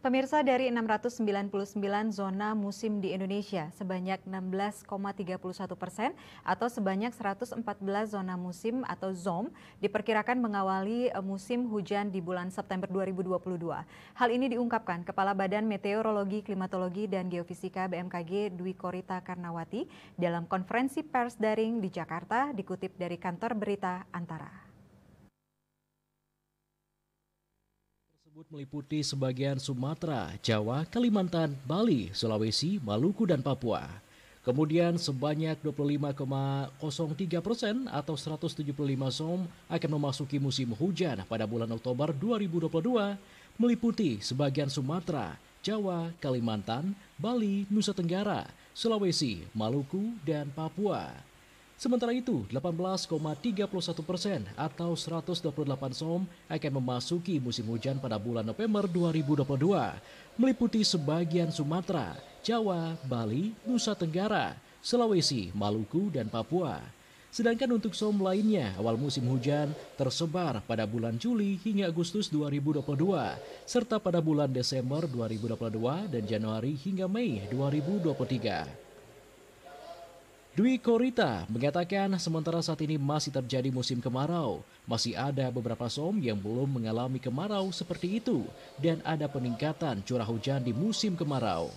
Pemirsa dari 699 zona musim di Indonesia, sebanyak 16,31 persen atau sebanyak 114 zona musim atau ZOM diperkirakan mengawali eh, musim hujan di bulan September 2022. Hal ini diungkapkan Kepala Badan Meteorologi, Klimatologi, dan Geofisika BMKG Dwi Korita Karnawati dalam konferensi pers daring di Jakarta dikutip dari kantor berita Antara. tersebut meliputi sebagian Sumatera, Jawa, Kalimantan, Bali, Sulawesi, Maluku, dan Papua. Kemudian sebanyak 25,03 persen atau 175 som akan memasuki musim hujan pada bulan Oktober 2022, meliputi sebagian Sumatera, Jawa, Kalimantan, Bali, Nusa Tenggara, Sulawesi, Maluku, dan Papua. Sementara itu, 18,31 persen atau 128 som akan memasuki musim hujan pada bulan November 2022, meliputi sebagian Sumatera, Jawa, Bali, Nusa Tenggara, Sulawesi, Maluku, dan Papua. Sedangkan untuk som lainnya, awal musim hujan tersebar pada bulan Juli hingga Agustus 2022, serta pada bulan Desember 2022 dan Januari hingga Mei 2023. Dwi Korita mengatakan sementara saat ini masih terjadi musim kemarau, masih ada beberapa som yang belum mengalami kemarau seperti itu dan ada peningkatan curah hujan di musim kemarau.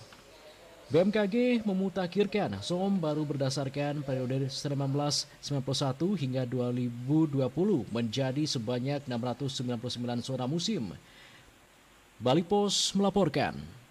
BMKG memutakhirkan SOM baru berdasarkan periode 1991 hingga 2020 menjadi sebanyak 699 zona musim. Balipos melaporkan.